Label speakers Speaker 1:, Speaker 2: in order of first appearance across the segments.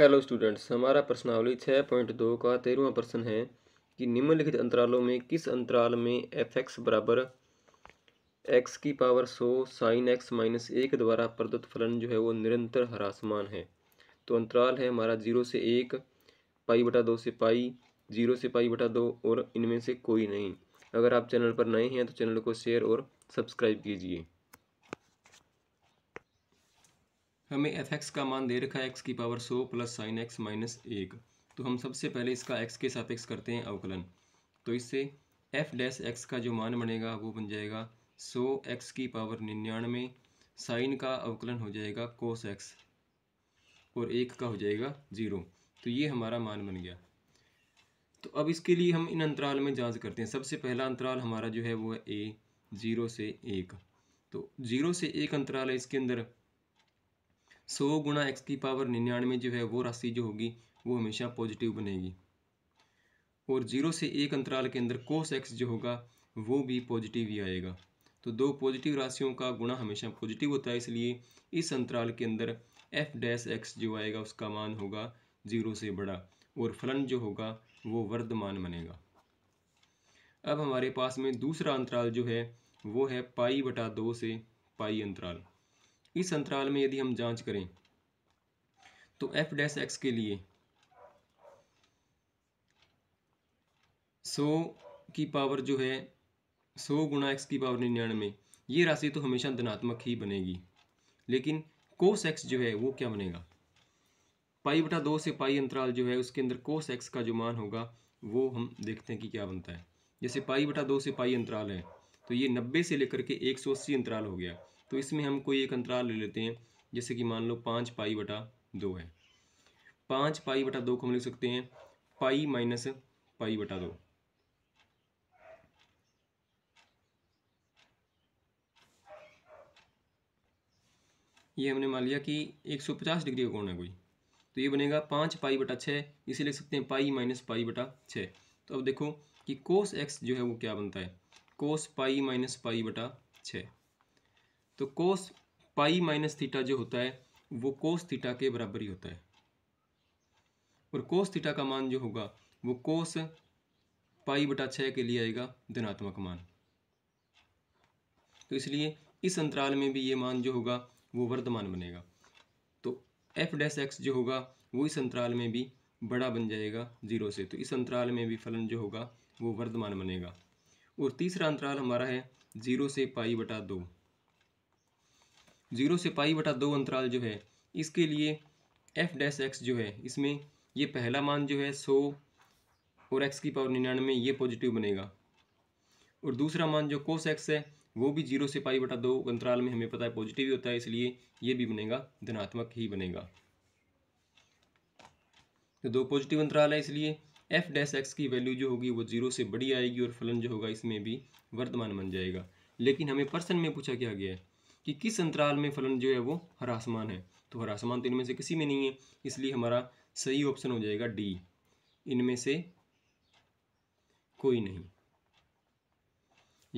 Speaker 1: hello students हमारा प्रश्नावली छः पॉइंट दो का तेरहवा प्रश्न है कि निम्नलिखित अंतरालों में किस अंतराल में एफ एक्स बराबर एक्स की पावर सौ साइन एक्स माइनस एक द्वारा प्रदत्त फलन जो है वो निरंतर ह्रासमान है तो अंतराल है हमारा जीरो से एक पाई बटा दो से पाई जीरो से पाई बटा दो और इनमें से कोई नहीं अगर आप चैनल पर नए हैं तो चैनल को शेयर और सब्सक्राइब कीजिए हमें एफ एक्स का मान दे रखा है एक्स की पावर सौ प्लस साइन एक्स माइनस एक तो हम सबसे पहले इसका एक्स के सापेक्ष करते हैं अवकलन तो इससे एफ डैश एक्स का जो मान बनेगा वो बन जाएगा सौ एक्स की पावर निन्यानवे साइन का अवकलन हो जाएगा कोस एक्स और एक का हो जाएगा ज़ीरो तो ये हमारा मान बन गया तो अब इसके लिए हम इन अंतराल में जांच करते हैं सबसे पहला अंतराल हमारा जो है वो है ए ज़ीरो से एक तो ज़ीरो से एक अंतराल है इसके अंदर सौ गुणा एक्स की पावर निन्यानवे जो है वो राशि जो होगी वो हमेशा पॉजिटिव बनेगी और जीरो से एक अंतराल के अंदर कोस एक्स जो होगा वो भी पॉजिटिव ही आएगा तो दो पॉजिटिव राशियों का गुणा हमेशा पॉजिटिव होता है इसलिए इस अंतराल के अंदर एफ डैश एक्स जो आएगा उसका मान होगा जीरो से बड़ा और फलन जो होगा वो वर्धमान बनेगा अब हमारे पास में दूसरा अंतराल जो है वो है पाई बटा दो से पाई अंतराल इस अंतराल में यदि हम जांच करें तो एफ डैश एक्स के लिए सौ की पावर जो है सौ गुणा एक्स की पावर निन्यानवे ये राशि तो हमेशा धनात्मक ही बनेगी लेकिन कोस एक्स जो है वो क्या बनेगा पाई बटा दो से पाई अंतराल जो है उसके अंदर कोस एक्स का जो मान होगा वो हम देखते हैं कि क्या बनता है जैसे पाई बटा दो से पाई अंतराल है तो ये नब्बे से लेकर के एक सौ अस्सी अंतराल हो गया तो इसमें हम कोई एक अंतराल ले लेते हैं जैसे कि मान लो पाँच पाई बटा दो है पाँच पाई बटा दो को हम लिख सकते हैं पाई माइनस पाई बटा दो ये हमने मान लिया कि 150 डिग्री का कोण है कोई तो ये बनेगा पाँच पाई बटा छः इसे लिख सकते हैं पाई माइनस पाई बटा छः तो अब देखो कि कोस एक्स जो है वो क्या बनता है कोस पाई माइनस पाई बटा छः तो कोस पाई माइनस थीटा जो होता है वो कोस थीटा के बराबर ही होता है और कोस थीटा का मान जो होगा वो कोस पाई बटा छः के लिए आएगा धनात्मक मान तो इसलिए इस अंतराल में भी ये मान जो होगा वो वर्धमान बनेगा तो एफ डैस एक्स जो होगा वो इस अंतराल में भी बड़ा बन जाएगा जीरो से तो इस अंतराल में भी फलन जो होगा वो वर्धमान बनेगा और तीसरा अंतराल हमारा है जीरो से पाई बटा दो ज़ीरो से पाई बटा दो अंतराल जो है इसके लिए एफ डैश एक्स जो है इसमें ये पहला मान जो है सौ और एक्स की पावर निन्यानवे ये पॉजिटिव बनेगा और दूसरा मान जो कोस एक्स है वो भी जीरो से पाई बटा दो अंतराल में हमें पता है पॉजिटिव ही होता है इसलिए ये भी बनेगा धनात्मक ही बनेगा तो दो पॉजिटिव अंतराल है इसलिए एफ डैश एक्स की वैल्यू जो होगी वो जीरो से बड़ी आएगी और फलन जो होगा इसमें भी वर्तमान बन जाएगा लेकिन हमें पर्सन में पूछा क्या गया है कि किस अंतराल में फलन जो है वो हरासमान है तो हरासमान तो इनमें से किसी में नहीं है इसलिए हमारा सही ऑप्शन हो जाएगा डी इनमें से कोई नहीं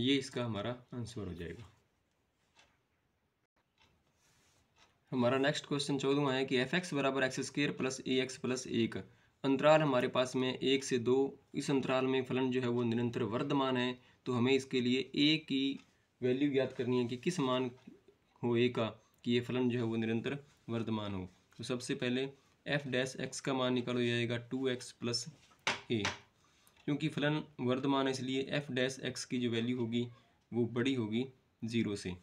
Speaker 1: ये इसका हमारा आंसर हो जाएगा हमारा नेक्स्ट क्वेश्चन चौदहवा है कि एफ एक्स बराबर x square plus a x plus एक अंतराल हमारे पास में एक से दो इस अंतराल में फलन जो है वो निरंतर वर्धमान है तो हमें इसके लिए ए की वैल्यू ज्ञात करनी है कि किस मान हो ए का कि ये फलन जो है वो निरंतर वर्धमान हो तो सबसे पहले एफ डैश एक्स का मान निकालो जाएगा टू एक्स प्लस ए क्योंकि फलन वर्धमान है इसलिए एफ डैश एक्स की जो वैल्यू होगी वो बड़ी होगी ज़ीरो से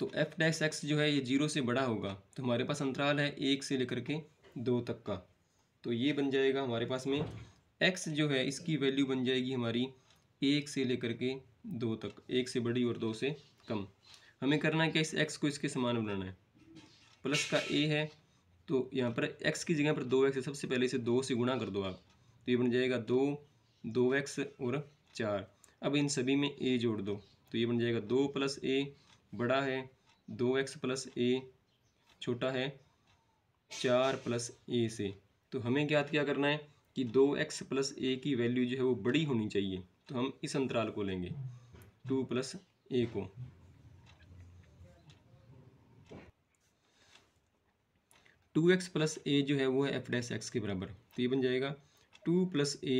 Speaker 1: तो एफ डैश एक्स जो है ये जीरो से बड़ा होगा तो हमारे पास अंतराल है एक से लेकर के दो तक का तो ये बन जाएगा हमारे पास में एक्स जो है इसकी वैल्यू बन जाएगी हमारी एक से लेकर के दो तक एक से बड़ी और दो से कम हमें करना है क्या इस एक्स को इसके समान बनाना है प्लस का ए है तो यहाँ पर एक्स की जगह पर दो एक्स सबसे पहले इसे दो से गुणा कर दो आप तो ये बन जाएगा दो दो एक्स और चार अब इन सभी में ए जोड़ दो तो ये बन जाएगा दो प्लस ए बड़ा है दो एक्स प्लस ए छोटा है चार प्लस ए से तो हमें क्या क्या करना है कि दो एक्स प्लस ए की वैल्यू जो है वो बड़ी होनी चाहिए तो हम इस अंतराल को लेंगे टू प्लस ए को टू एक्स प्लस ए जो है वो है एफ डैस एक्स के बराबर तो ये बन जाएगा two plus a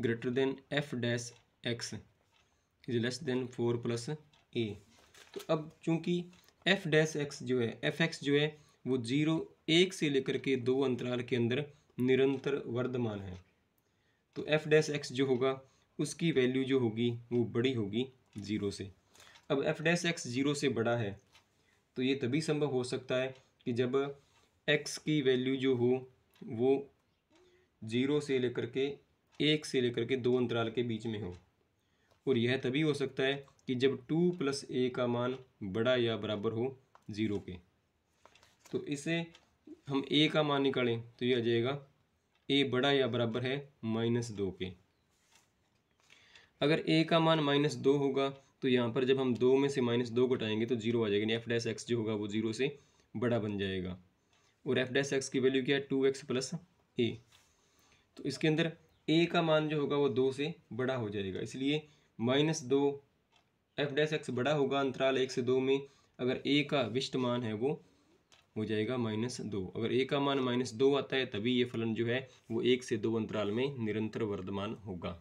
Speaker 1: greater than f dash x is less than four plus a तो अब चूंकि एफ डैस एक्स जो है एफ एक्स जो है वो जीरो एक से लेकर के दो अंतराल के अंदर निरंतर वर्धमान है तो एफ डैस एक्स जो होगा उसकी वैल्यू जो होगी वो बड़ी होगी ज़ीरो से अब एफ डैस एक्स ज़ीरो से बड़ा है तो ये तभी संभव हो सकता है कि जब एक्स की वैल्यू जो हो वो ज़ीरो से लेकर के एक से लेकर के दो अंतराल के बीच में हो और यह तभी हो सकता है कि जब टू प्लस ए का मान बड़ा या बराबर हो ज़ीरो के तो इसे हम ए का मान निकालें तो यह आ जाएगा ए बड़ा या बराबर है माइनस दो के अगर ए का मान माइनस दो होगा तो यहाँ पर जब हम दो में से माइनस दो घटाएंगे तो जीरो आ जाएगा एफ डैस एक्स जो होगा वो जीरो से बड़ा बन जाएगा और एफ डैस एक्स की वैल्यू क्या है टू एक्स प्लस ए तो इसके अंदर ए का मान जो होगा वो दो से बड़ा हो जाएगा इसलिए माइनस दो एफ डैस एक्स बड़ा होगा अंतराल एक से दो में अगर ए का विष्ट मान है वो हो जाएगा माइनस दो अगर ए का मान माइनस दो आता है तभी ये फलन जो है वो एक से दो अंतराल में निरंतर वर्धमान होगा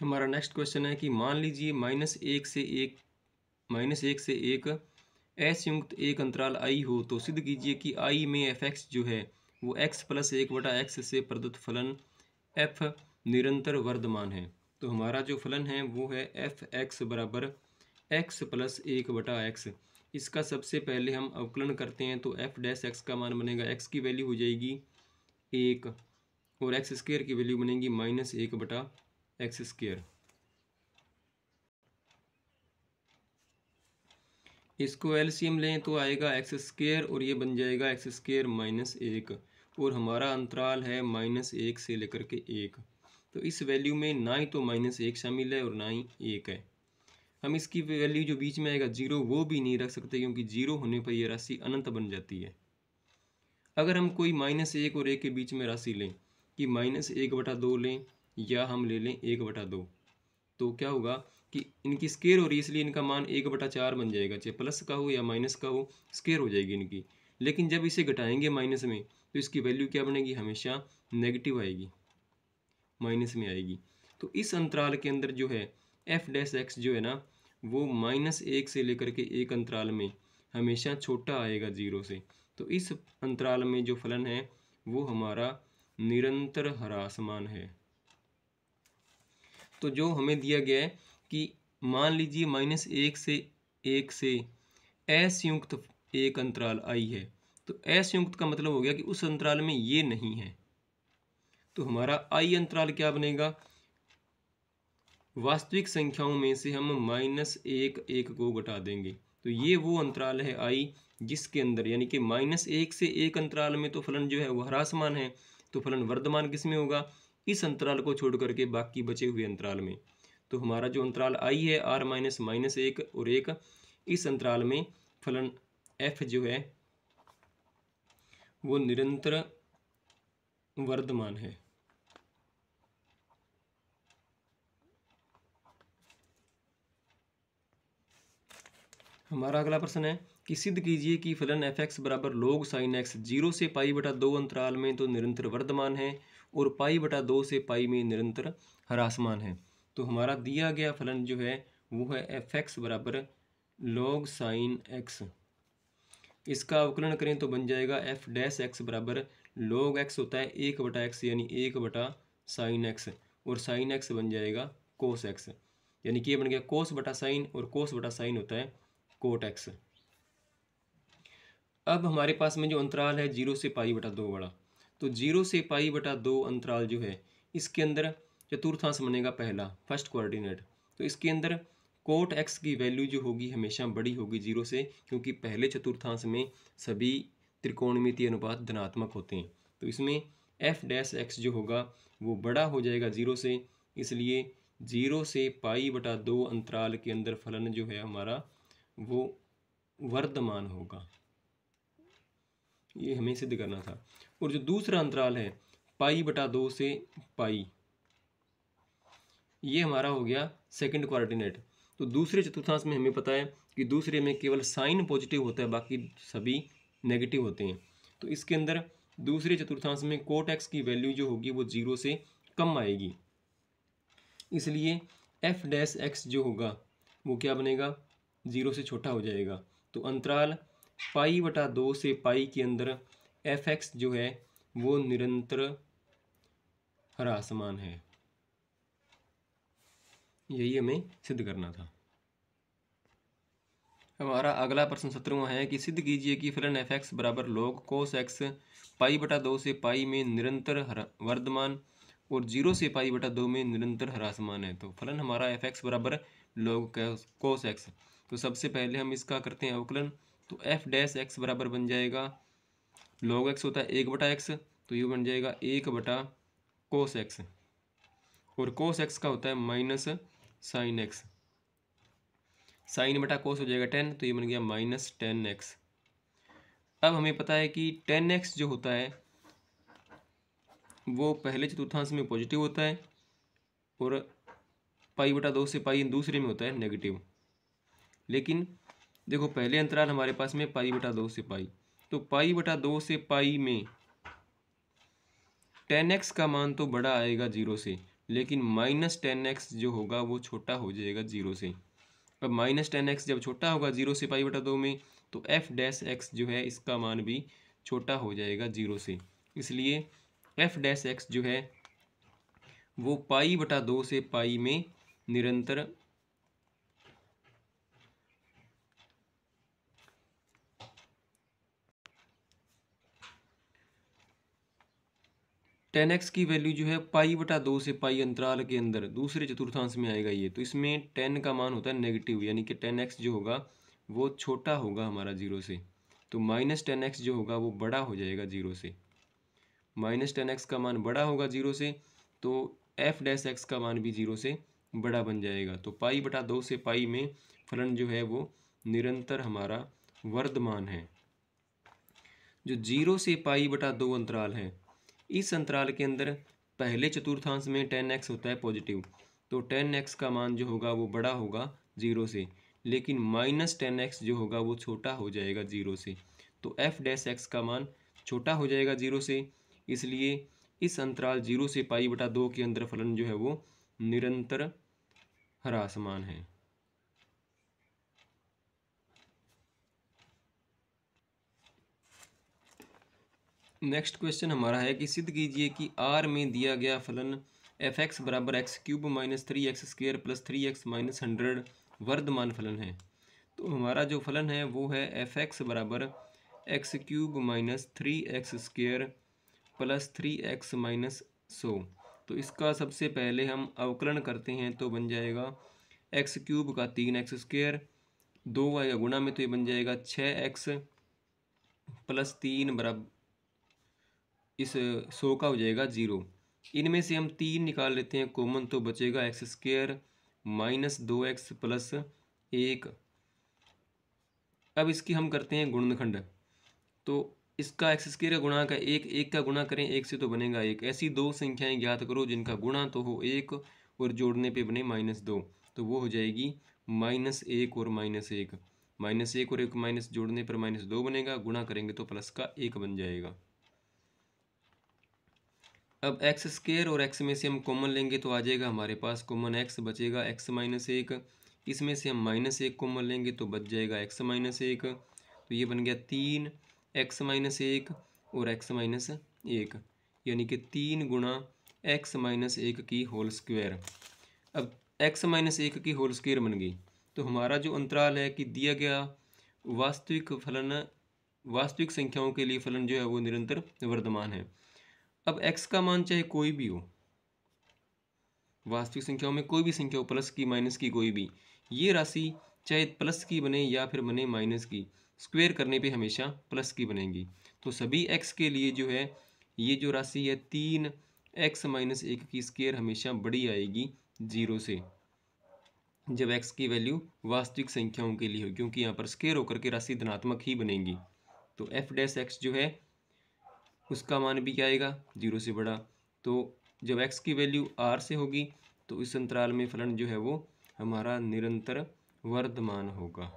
Speaker 1: हमारा नेक्स्ट क्वेश्चन है कि मान लीजिए माइनस एक से एक माइनस एक से एक एस युक्त एक अंतराल आई हो तो सिद्ध कीजिए कि आई में एफ एक्स जो है वो एक्स प्लस एक बटा एक्स से प्रदत्त फलन एफ निरंतर वर्धमान है तो हमारा जो फलन है वो है एफ एक्स बराबर एक्स प्लस एक बटा एक्स इसका सबसे पहले हम अवकलन करते हैं तो एफ डैश एक्स का मान बनेगा एक्स की वैल्यू हो जाएगी एक और एक्स स्क्र की वैल्यू बनेगी माइनस एक बटा एक्स स्क्र इसको एलसीएम लें तो आएगा एक्स स्क्र और ये बन जाएगा एक्स स्क्र माइनस एक और हमारा अंतराल है माइनस एक से लेकर के एक तो इस वैल्यू में ना ही तो माइनस एक शामिल है और ना ही एक है हम इसकी वैल्यू जो बीच में आएगा जीरो वो भी नहीं रख सकते क्योंकि जीरो होने पर यह राशि अनंत बन जाती है अगर हम कोई माइनस एक और एक के बीच में राशि लें कि माइनस एक बटा दो लें या हम ले लें एक बटा दो तो क्या होगा कि इनकी स्केयर हो रही है इसलिए इनका मान एक बटा चार बन जाएगा चाहे प्लस का हो या माइनस का हो स्केयर हो जाएगी इनकी लेकिन जब इसे घटाएंगे माइनस में तो इसकी वैल्यू क्या बनेगी हमेशा नेगेटिव आएगी माइनस में आएगी तो इस अंतराल के अंदर जो है एफ डैश एक्स जो है ना वो माइनस एक से लेकर के एक अंतराल में हमेशा छोटा आएगा जीरो से तो इस अंतराल में जो फलन है वो हमारा निरंतर हरासमान है तो जो हमें दिया गया है कि मान लीजिए माइनस एक से एक से असयुक्त एक अंतराल आई है तो असयुक्त का मतलब हो गया कि उस अंतराल में ये नहीं है तो हमारा आई अंतराल क्या बनेगा वास्तविक संख्याओं में से हम माइनस एक एक को घटा देंगे तो ये वो अंतराल है आई जिसके अंदर यानी कि माइनस एक से एक अंतराल में तो फलन जो है वह ह्रासमान है तो फलन वर्धमान किसमें होगा इस अंतराल को छोड़ करके बाकी बचे हुए अंतराल में तो हमारा जो अंतराल आई है आर माइनस माइनस एक और एक इस अंतराल में फलन एफ जो है वो निरंतर वर्धमान है हमारा अगला प्रश्न है कि सिद्ध कीजिए कि फलन एफ एक्स बराबर लोग साइन एक्स जीरो से पाई बटा दो अंतराल में तो निरंतर वर्धमान है और पाई बटा दो से पाई में निरंतर हरासमान है तो हमारा दिया गया फलन जो है वो है एफ एक्स बराबर लॉग साइन एक्स इसका अवकलन करें तो बन जाएगा एफ डैश एक्स बराबर लॉग एक्स होता है एक बटा एक्स यानी एक बटा साइन एक्स और साइन एक्स बन जाएगा कोस एक्स यानी कि ये बन गया कोस बटा साइन और कोस बटा साइन होता है कोट एक्स अब हमारे पास में जो अंतराल है जीरो से पाई बटा दो वाला तो जीरो से पाई बटा दो अंतराल जो है इसके अंदर चतुर्थांश बनेगा पहला फर्स्ट कोऑर्डिनेट तो इसके अंदर कोट एक्स की वैल्यू जो होगी हमेशा बड़ी होगी जीरो से क्योंकि पहले चतुर्थांश में सभी त्रिकोणमिति अनुपात धनात्मक होते हैं तो इसमें एफ डैश एक्स जो होगा वो बड़ा हो जाएगा जीरो से इसलिए जीरो से पाई बटा दो अंतराल के अंदर फलन जो है हमारा वो वर्धमान होगा ये हमें सिद्ध करना था और जो दूसरा अंतराल है पाई बटा दो से पाई ये हमारा हो गया सेकंड कोऑर्डिनेट तो दूसरे चतुर्थांश में हमें पता है कि दूसरे में केवल साइन पॉजिटिव होता है बाकी सभी नेगेटिव होते हैं तो इसके अंदर दूसरे चतुर्थांश में कोट एक्स की वैल्यू जो होगी वो जीरो से कम आएगी इसलिए एफ डैश एक्स जो होगा वो क्या बनेगा जीरो से छोटा हो जाएगा तो अंतराल पाई बटा दो से पाई के अंदर एफ एक्स जो है वो निरंतर ह्रासमान है यही हमें सिद्ध करना था हमारा अगला प्रश्न सत्रहवा है कि सिद्ध कीजिए कि फलन एफ एक्स बराबर लोग कोस एक्स पाई बटा दो से पाई में निरंतर वर्धमान और जीरो से पाई बटा दो में निरंतर ह्रासमान है तो फलन हमारा एफ एक्स बराबर लोग कोस एक्स तो सबसे पहले हम इसका करते हैं अवकलन तो एफ डैश एक्स बराबर बन जाएगा लॉग एक्स होता है एक बटा एक्स तो ये बन जाएगा एक बटा कोस एक्स और कोस एक्स का होता है माइनस साइन एक्स साइन बटा कोस हो जाएगा टेन तो ये बन गया माइनस टेन एक्स अब हमें पता है कि टेन एक्स जो होता है वो पहले चतुर्थांश में पॉजिटिव होता है और पाई बटा दो से पाई दूसरे में होता है नेगेटिव लेकिन देखो पहले अंतराल हमारे पास में पाई बटा दो से पाई तो पाई बटा दो से पाई में टेन एक्स का मान तो बड़ा आएगा जीरो से लेकिन माइनस टेन एक्स जो होगा वो छोटा हो जाएगा जीरो से अब माइनस टेन एक्स जब छोटा होगा जीरो से पाई बटा दो में तो एफ डैश एक्स जो है इसका मान भी छोटा हो जाएगा जीरो से इसलिए एफ डैश एक्स जो है वो पाई बटा दो से पाई में निरंतर टेन एक्स की वैल्यू जो है पाई बटा दो से पाई अंतराल के अंदर दूसरे चतुर्थांश में आएगा ये तो इसमें टेन का मान होता है नेगेटिव यानी कि टेन एक्स जो होगा वो छोटा होगा हमारा जीरो से तो माइनस टेन एक्स जो होगा वो बड़ा हो जाएगा जीरो से माइनस टेन एक्स का मान बड़ा होगा जीरो से तो एफ डैश एक्स का मान भी जीरो से बड़ा बन जाएगा तो पाई बटा दो से पाई में फलन जो है वो निरंतर हमारा वर्धमान है जो जीरो से पाई बटा दो अंतराल है इस अंतराल के अंदर पहले चतुर्थांश में टेन एक्स होता है पॉजिटिव तो टेन एक्स का मान जो होगा वो बड़ा होगा ज़ीरो से लेकिन माइनस टेन एक्स जो होगा वो छोटा हो जाएगा ज़ीरो से तो एफ डैश एक्स का मान छोटा हो जाएगा ज़ीरो से इसलिए इस अंतराल जीरो से पाई बटा दो के अंदर फलन जो है वो निरंतर ह्रासमान है नेक्स्ट क्वेश्चन हमारा है कि सिद्ध कीजिए कि आर में दिया गया फलन एफ एक्स बराबर x cube minus three x square plus three x minus hundred वर्धमान फलन है तो हमारा जो फलन है वो है एफ एक्स बराबर x cube minus three x square plus three x minus सौ तो इसका सबसे पहले हम अवकलन करते हैं तो बन जाएगा एक्स क्यूब का तीन एक्स स्क्र दो आएगा गुणा में तो ये बन जाएगा छः एक्स प्लस तीन बराबर इस सौ का हो जाएगा ज़ीरो इनमें से हम तीन निकाल लेते हैं कॉमन तो बचेगा एक्स स्क्वेयर माइनस दो एक्स प्लस एक अब इसकी हम करते हैं गुणनखंड तो इसका एक्स स्क्र का गुणा का एक एक का गुणा करें एक से तो बनेगा एक ऐसी दो संख्याएं ज्ञात करो जिनका गुणा तो हो एक और जोड़ने पे बने माइनस दो तो वो हो जाएगी माइनस एक और माइनस एक माइनस एक और एक माइनस जोड़ने पर माइनस दो बनेगा गुणा करेंगे तो प्लस का एक बन जाएगा अब एक्स स्केयर और एक्स में से हम कॉमन लेंगे तो आ जाएगा हमारे पास कॉमन एक्स बचेगा एक्स माइनस एक इसमें से हम माइनस एक कॉमन लेंगे तो बच जाएगा एक्स माइनस एक तो ये बन गया तीन एक्स माइनस एक और एक्स माइनस एक यानी कि तीन गुणा एक्स माइनस एक की होल स्क्वायर अब एक्स माइनस एक की होल स्क्वायर बन गई तो हमारा जो अंतराल है कि दिया गया वास्तविक फलन वास्तविक संख्याओं के लिए फलन जो है वो निरंतर वर्धमान है अब एक्स का मान चाहे कोई भी हो वास्तविक संख्याओं में कोई भी संख्या हो प्लस की माइनस की कोई भी ये राशि चाहे प्लस की बने या फिर बने माइनस की स्क्वेयर करने पे हमेशा प्लस की बनेगी तो सभी एक्स के लिए जो है ये जो राशि है तीन एक्स माइनस एक की स्केयर हमेशा बड़ी आएगी जीरो से जब एक्स की वैल्यू वास्तविक संख्याओं के लिए हो क्योंकि यहाँ पर स्केयर होकर के राशि धनात्मक ही बनेगी तो एफ डैश एक्स जो है उसका मान भी क्या आएगा जीरो से बड़ा तो जब एक्स की वैल्यू आर से होगी तो इस अंतराल में फलन जो है वो हमारा निरंतर वर्धमान होगा